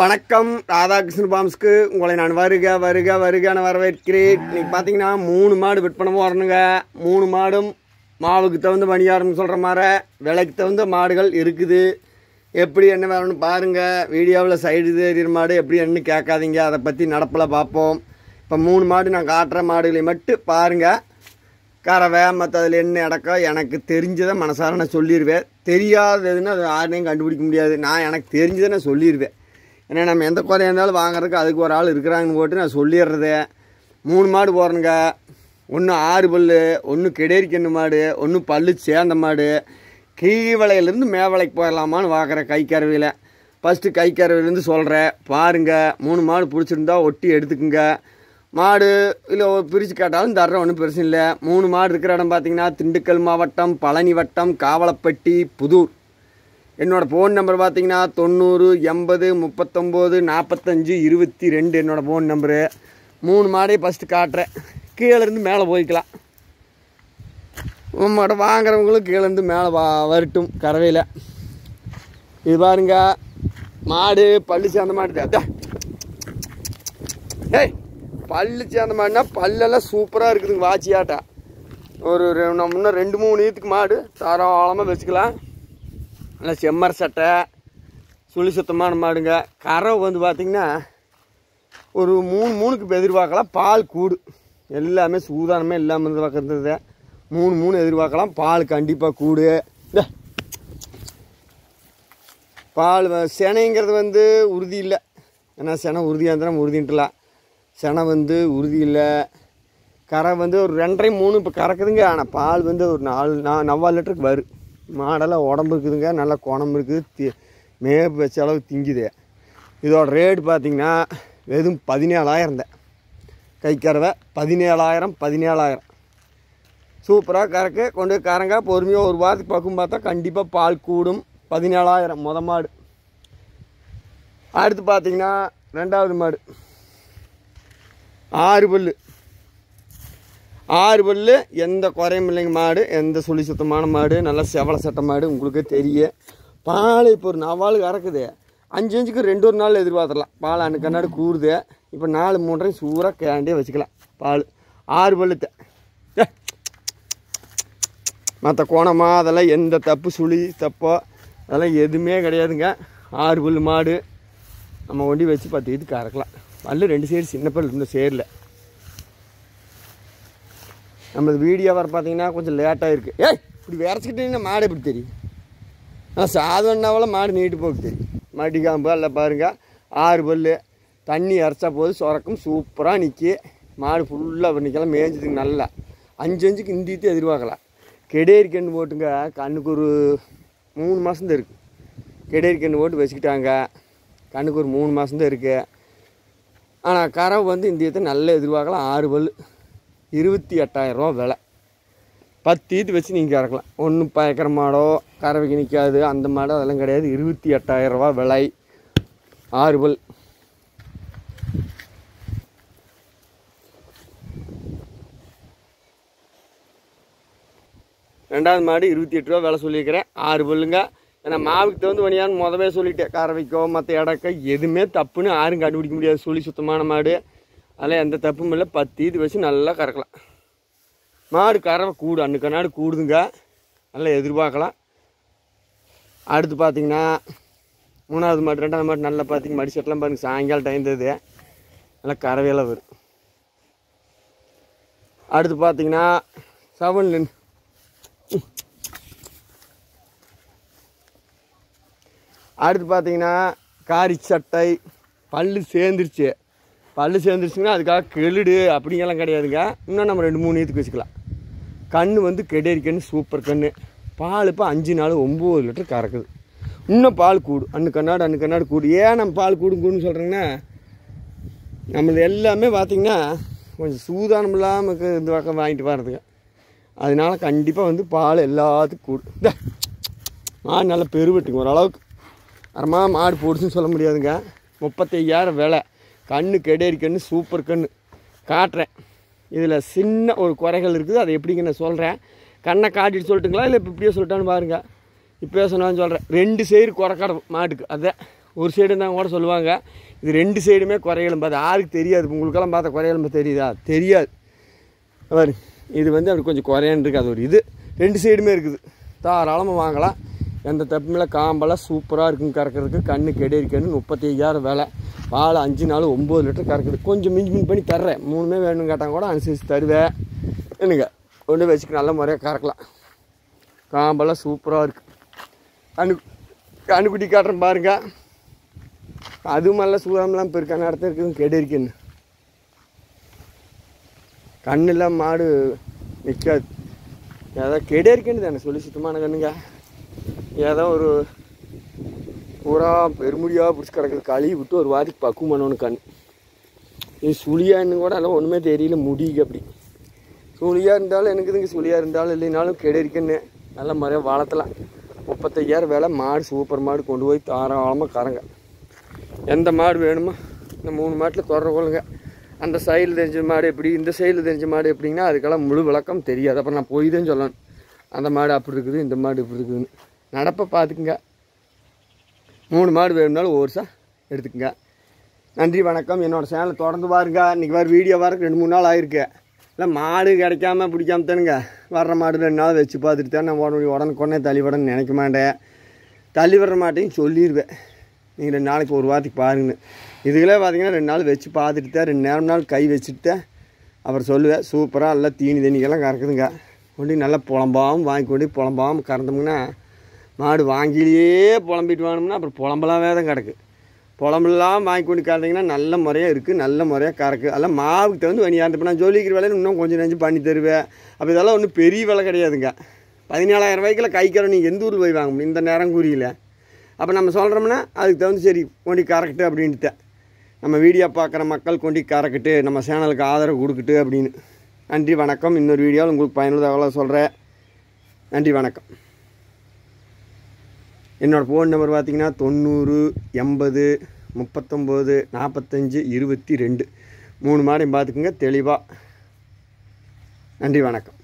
வணக்கம் ராதாகிருஷ்ணன் பாம்ஸ்க்கு உங்களை நான் வருக வருக வருகன்னு வரவேற்கிறேன் இன்றைக்கி பார்த்தீங்கன்னா மூணு மாடு விற்பனை வரணுங்க மூணு மாடும் மாவுக்கு தகுந்த மணியாரம்னு சொல்கிற மாதிரி விலைக்கு தகுந்த மாடுகள் இருக்குது எப்படி என்ன வேணும்னு பாருங்கள் வீடியோவில் சைடு தெரியுற மாடு எப்படி என்ன கேட்காதீங்க அதை பற்றி நடப்பில் பார்ப்போம் இப்போ மூணு மாடு நான் காட்டுற மாடுகளை மட்டும் பாருங்கள் கறவை மற்ற அதில் என்ன இடக்கோ எனக்கு தெரிஞ்சதை மனசார நான் சொல்லிடுவேன் தெரியாததுன்னு அது யாரையும் கண்டுபிடிக்க முடியாது நான் எனக்கு தெரிஞ்சதை நான் சொல்லிடுவேன் ஏன்னா நம்ம எந்த குறையாக இருந்தாலும் வாங்குறதுக்கு அதுக்கு ஒரு ஆள் இருக்கிறாங்கன்னு போட்டு நான் சொல்லிடுறது மூணு மாடு போகிறேங்க ஒன்று ஆறு பல் ஒன்று கெடேரி கண்ணு மாடு ஒன்று பல் சேர்ந்த மாடு மே மேவலைக்கு போயிடலாமான்னு வாங்குறேன் கை கருவியில் ஃபஸ்ட்டு கை கருவிலேருந்து சொல்கிறேன் பாருங்கள் மூணு மாடு பிடிச்சிருந்தா ஒட்டி எடுத்துக்குங்க மாடு இல்லை பிரித்து கேட்டாலும் தர்ற ஒன்றும் பிரச்சனை இல்லை மூணு மாடு இருக்கிற இடம் பார்த்தீங்கன்னா திண்டுக்கல் மாவட்டம் பழனி வட்டம் காவலப்பட்டி புதூர் என்னோடய ஃபோன் நம்பர் பார்த்தீங்கன்னா தொண்ணூறு எண்பது முப்பத்தொம்போது நாற்பத்தஞ்சு இருபத்தி ரெண்டு என்னோடய ஃபோன் நம்பரு மூணு மாடே ஃபஸ்ட்டு காட்டுறேன் கீழேருந்து மேலே போய்க்கலாம் உம்மோட வாங்குறவங்களும் கீழேருந்து மேலே வா வரட்டும் கறவையில் இது பாருங்க மாடு பல்லு சேர்ந்த மாடு ஏய் பல்லு சேர்ந்த மாடுனா பல்லெல்லாம் சூப்பராக இருக்குதுங்க வாச்சியாட்டா ஒரு இன்னும் ரெண்டு மூணு ஈத்துக்கு மாடு தாராளமாக வச்சுக்கலாம் நல்லா செம்மர் சட்டை சுழி சுத்தமான மாடுங்க கறவை வந்து பார்த்திங்கன்னா ஒரு மூணு மூணுக்கு எதிர்பார்க்கலாம் பால் கூடு எல்லாமே சூதானமே இல்லாமல் எதிர்பார்க்கறது மூணு மூணு எதிர்பார்க்கலாம் பால் கண்டிப்பாக கூடு பால் சினைங்கிறது வந்து உறுதி இல்லை ஏன்னா சினை உறுதியாக இருந்தால் உறுதின்ட்டுலாம் செனை வந்து உறுதி இல்லை கரை வந்து ஒரு ரெண்டரை மூணு இப்போ கறக்குதுங்க ஆனால் பால் வந்து ஒரு நாலு நான் நவ்வாறு லிட்டருக்கு வரும் மாடெல்லாம் உடம்பு இருக்குதுங்க நல்லா குணம் இருக்குது தி மேப்பு வச்ச அளவு திங்குது இதோட ரேட் பார்த்திங்கன்னா வெறும் பதினேழாயிரம் தான் கைக்கறவை பதினேழாயிரம் பதினேழாயிரம் சூப்பராக கறக்கு கொண்டு கறங்க பொறுமையாக ஒரு வாரத்துக்கு பக்கம் பார்த்தா கண்டிப்பாக பால் கூடும் பதினேழாயிரம் மொத மாடு அடுத்து பார்த்திங்கன்னா ரெண்டாவது மாடு ஆறு பல்லு ஆறு பல் எந்த குறையும் இல்லைங்க மாடு எந்த சுழி சுத்தமான மாடு நல்லா செவலை சட்ட மாடு உங்களுக்கு தெரிய பால் இப்போ ஒரு நவாலு கறக்குது அஞ்சு அஞ்சுக்கு ரெண்டு ஒரு நாள் எதிர்பார்த்துடலாம் பால் அன்னைக்கு கண்ணாடி கூறுது இப்போ நாலு மூன்றரை சூறாக கேண்டே வச்சுக்கலாம் பால் ஆறு பல்லுத்தை மற்ற கோணமாக அதெல்லாம் எந்த தப்பு சுழி தப்போ அதெல்லாம் எதுவுமே கிடையாதுங்க ஆறு பல் மாடு நம்ம ஒண்டி வச்சு பத்து இது கறக்கலாம் பல் ரெண்டு சைடு சின்ன பல் இருந்த சேரில் நம்மளது வீடியோ வர பார்த்தீங்கன்னா கொஞ்சம் லேட்டாக இருக்குது ஏய் இப்படி விரைச்சிக்கிட்டீங்கன்னா மாடு எப்படி தெரியும் ஆனால் சாதனாவில் மாடு நீட்டு போக்கு தெரியும் மடிக்காம்பு அல்ல பாருங்க ஆறு பல் தண்ணி அரைச்சா போது சுரக்கும் சூப்பராக நிற்கி மாடு ஃபுல்லாக நிற்கலாம் மேய்ஞ்சதுக்கு நல்லா அஞ்சு அஞ்சுக்கு இந்தியத்தை எதிர்பார்க்கலாம் கெடேரி கண்டு போட்டுங்க கண்ணுக்கு ஒரு மூணு மாதம்தான் இருக்குது கெடேரி கண்டு போட்டு வச்சுக்கிட்டாங்க கண்ணுக்கு ஒரு மூணு மாதம்தான் இருக்குது ஆனால் கரவு வந்து இந்தியத்தை நல்லா எதிர்பார்க்கலாம் ஆறு பல் இருபத்தி எட்டாயிரம் ரூபா விலை பத்து இது வச்சு நீங்கள் இறக்கலாம் ஒன்றும் பயக்கிற மாடோ கறவைக்கு நிற்காது அந்த மாடோ அதெல்லாம் கிடையாது இருபத்தி ரூபா விலை ஆறுபல் ரெண்டாவது மாடு இருபத்தி எட்டு ரூபா விலை சொல்லியிருக்கிறேன் ஆறு பல்லுங்க ஏன்னா மாவுக்கு தகுந்த வணியான்னு முதவே சொல்லிட்டேன் கறவைக்கோ மற்ற இடக்கோ எதுவுமே தப்புன்னு யாரும் கண்டுபிடிக்க முடியாது சொல்லி சுத்தமான மாடு அதில் எந்த தப்பும் இல்லை பத்து இது வச்சு நல்லா கறக்கலாம் மாடு கறவை கூடு அன்னுக்கு நாடு கூடுதுங்க நல்லா எதிர்பார்க்கலாம் அடுத்து பார்த்திங்கன்னா மூணாவது மாடு ரெண்டாவது மாடு நல்லா பார்த்திங்க மடிச்சட்டெலாம் பாருங்கள் சாயங்காலம் டைம் தது நல்லா கறவையெல்லாம் வரும் அடுத்து பார்த்திங்கன்னா செவன் அடுத்து பார்த்திங்கன்னா காரி சட்டை பல் சேர்ந்துருச்சு பல்லு சேர்ந்துருச்சுங்கன்னா அதுக்காக கெளுடு அப்படிங்கெல்லாம் கிடையாதுங்க இன்னும் நம்ம ரெண்டு மூணு இதுக்கு வச்சுக்கலாம் கண் வந்து கெடேரி கண் சூப்பர் கண் பால் இப்போ அஞ்சு நாள் ஒம்பது லிட்டர் கறக்குது இன்னும் பால் கூடும் அண்ணு கண்ணாடு அண்ணு கண்ணாடு கூடு ஏன் நம்ம பால் கூடும் கூடுன்னு சொல்கிறேங்கன்னா நம்மளது எல்லாமே பார்த்திங்கன்னா கொஞ்சம் சூதானம் இல்லாமல் இந்த பக்கம் வாங்கிட்டு வர்றதுங்க அதனால் கண்டிப்பாக வந்து பால் எல்லாத்துக்கும் கூடு இந்த மாடு நல்லா பெருவெட்டுங்க ஓரளவுக்கு அரமாக மாடு போடுச்சுன்னு சொல்ல முடியாதுங்க முப்பத்தையாயிரம் விலை கண்ணு கெடேரி கண்ணு சூப்பர் கண்ணு காட்டுறேன் இதில் சின்ன ஒரு குறைகள் இருக்குது அதை எப்படிங்க நான் சொல்கிறேன் கண்ணை காட்டிட்டு சொல்லிட்டுங்களா இல்லை இப்போ இப்படியே சொல்லிட்டான்னு பாருங்கள் இப்போ சொன்னான்னு சொல்கிறேன் ரெண்டு சைடு குறைக்கடவு மாட்டுக்கு அதை ஒரு சைடு தான் கூட சொல்லுவாங்க இது ரெண்டு சைடுமே குறைகளும் பார்த்து யாருக்கு தெரியாது உங்களுக்கெல்லாம் பார்த்தா குறையலும்பு தெரியுதா தெரியாது அவர் இது வந்து அப்படி கொஞ்சம் குறையான்னு இருக்குது அது ஒரு இது ரெண்டு சைடுமே இருக்குது தாராளமாக வாங்கலாம் எந்த தப்புமில்ல காம்பெல்லாம் சூப்பராக இருக்குங்க கறக்கிறதுக்கு கண்ணு கெடி கண்ணு முப்பத்தி ஐயாயிரம் வேலை பால் அஞ்சு நாள் ஒம்பது லிட்டர் கறக்குது கொஞ்சம் மிஞ்சி மின் பண்ணி தர்றேன் மூணுமே வேணும்னு கேட்டால் கூட அனுசரித்து தருவேன் என்னங்க கொண்டு வச்சுக்க நல்ல முறையாக கறக்கலாம் காம்பெல்லாம் சூப்பராக இருக்குது அணு அணுக்குட்டி காட்டுறேன் பாருங்க அது மாதிரிலாம் சூறாமலாம் இப்போ இருக்கான இடத்துல இருக்குது கெடு இருக்குன்னு கண்ணில் மாடு நிற்காது ஏதோ கெடு இருக்குன்னு தானே சொல்லி சுத்தமான கண்ணுங்க ஏதோ ஒரு பூரா பெருமுடியாக பிடிச்சி கிடக்குது கழுவி விட்டு ஒரு வாதிக்கு பக்குவம் பண்ணணும் கண் இது சுழியாக கூட அதெல்லாம் ஒன்றுமே தெரியல முடியுது அப்படி சுழியாக இருந்தாலும் எனக்கு இதுங்க சுழியாக இருந்தாலும் இல்லைனாலும் கெடரிக்கன்னு நல்ல முறையாக வளர்த்தலாம் முப்பத்தையாயிரம் வேலை மாடு சூப்பர் மாடு கொண்டு போய் தாராளமாக கரங்க எந்த மாடு வேணுமோ இந்த மூணு மாட்டில் தொடர கொள்ளுங்க அந்த சைடில் தெரிஞ்ச மாடு எப்படி இந்த சைடில் தெரிஞ்ச மாடு எப்படின்னா அதுக்கெல்லாம் முழு விளக்கம் தெரியாது அப்புறம் நான் போய் தான் சொல்லணும் அந்த மாடு அப்படி இருக்குது இந்த மாடு இப்படி இருக்குதுன்னு நடப்பை பார்த்துக்குங்க மூணு மாடு வேணும்னாலும் ஒவ்வொரு சார் எடுத்துக்கங்க நன்றி வணக்கம் என்னோடய சேனலை தொடர்ந்து பாருங்க இன்றைக்கி வேறு வீடியோ வர ரெண்டு மூணு நாள் ஆயிருக்கு இல்லை மாடு கிடைக்காம பிடிக்காம தானுங்க வர்ற மாடு ரெண்டு நாள் வச்சு பார்த்துட்டு தான் நான் உடனே தள்ளி தள்ளிவிடன்னு நினைக்க மாட்டேன் தள்ளி விட மாட்டேன்னு சொல்லிடுவேன் நீங்கள் ரெண்டு நாளைக்கு ஒரு வாரத்துக்கு பாருங்கன்னு இதுக்கெல்லாம் பார்த்தீங்கன்னா ரெண்டு நாள் வச்சு பார்த்துட்டு தான் ரெண்டு நேரம் நாள் கை வச்சுட்டு அப்புறம் சொல்லுவேன் சூப்பராக எல்லாம் தீனி தண்ணிக்கெல்லாம் கறக்குதுங்க கொண்டு நல்லா புலம்பாகவும் வாங்கி கொண்டு புலம்பாகவும் கறந்தோம்னா மாடு வாங்கிலேயே புலம்பிட்டு வாங்கணும்னா அப்புறம் புலம்பெல்லாம் வேதம் கிடக்கு புலம்பெல்லாம் வாங்கி கொண்டு கறந்தீங்கன்னா நல்ல முறையாக இருக்குது நல்ல முறையாக கறக்கு அதெல்லாம் மாவுக்கு தகுந்து வணிகம் இப்போ நான் ஜோலிக்கிற வேலையில் இன்னும் கொஞ்சம் நெஞ்சு பண்ணி தருவேன் அப்போ இதெல்லாம் ஒன்றும் பெரிய வேலை கிடையாதுங்க பதினேழாயிரம் ரூபாய்க்கில் கைக்கிற நீங்கள் எந்த ஊரில் போய் வாங்க இந்த நேரம் கூறியில அப்போ நம்ம சொல்கிறோம்னா அதுக்கு தகுந்து சரி கொண்டு கறக்கட்டு அப்படின்ட்டு நம்ம வீடியோ பார்க்குற மக்கள் கொண்டு கறக்கட்டு நம்ம சேனலுக்கு ஆதரவு கொடுக்கட்டு அப்படின்னு நன்றி வணக்கம் இன்னொரு வீடியோவில் உங்களுக்கு பயனுள்ளதாக சொல்கிறேன் நன்றி வணக்கம் என்னோடய ஃபோன் நம்பர் பார்த்திங்கன்னா தொண்ணூறு எண்பது முப்பத்தொம்போது நாற்பத்தஞ்சு இருபத்தி ரெண்டு மூணு மாடையும் பார்த்துக்குங்க தெளிவாக நன்றி வணக்கம்